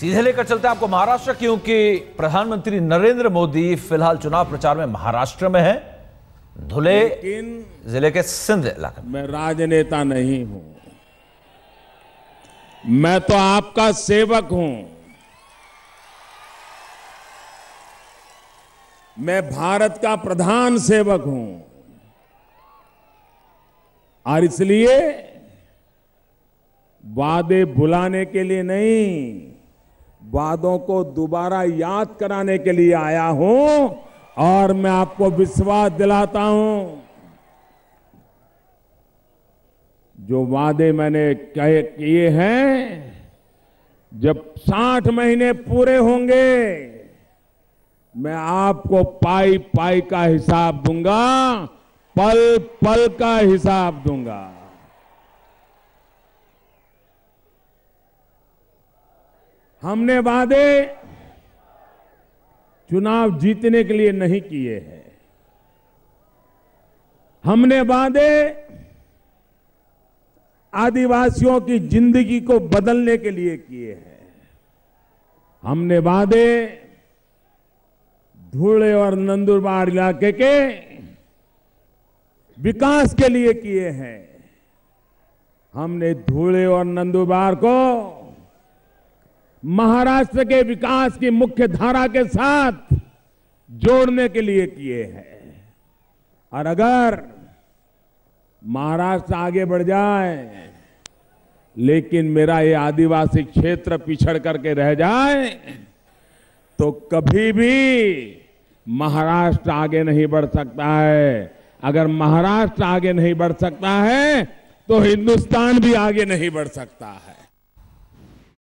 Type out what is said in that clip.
सीधे लेकर चलते हैं आपको महाराष्ट्र क्योंकि प्रधानमंत्री नरेंद्र मोदी फिलहाल चुनाव प्रचार में महाराष्ट्र में है धुले जिले के सिंध इलाके मैं राजनेता नहीं हूं मैं तो आपका सेवक हूं मैं भारत का प्रधान सेवक हूं और इसलिए वादे बुलाने के लिए नहीं वादों को दोबारा याद कराने के लिए आया हूं और मैं आपको विश्वास दिलाता हूं जो वादे मैंने कहे किए हैं जब साठ महीने पूरे होंगे मैं आपको पाई पाई का हिसाब दूंगा पल पल का हिसाब दूंगा हमने वादे चुनाव जीतने के लिए नहीं किए हैं हमने वादे आदिवासियों की जिंदगी को बदलने के लिए किए हैं हमने वादे धूले और नंदुरबार इलाके के विकास के लिए किए हैं हमने धूले और नंदुरबार को महाराष्ट्र के विकास की मुख्य धारा के साथ जोड़ने के लिए किए हैं और अगर महाराष्ट्र आगे बढ़ जाए लेकिन मेरा ये आदिवासी क्षेत्र पिछड़ करके रह जाए तो कभी भी महाराष्ट्र आगे नहीं बढ़ सकता है अगर महाराष्ट्र आगे नहीं बढ़ सकता है तो हिंदुस्तान भी आगे नहीं बढ़ सकता है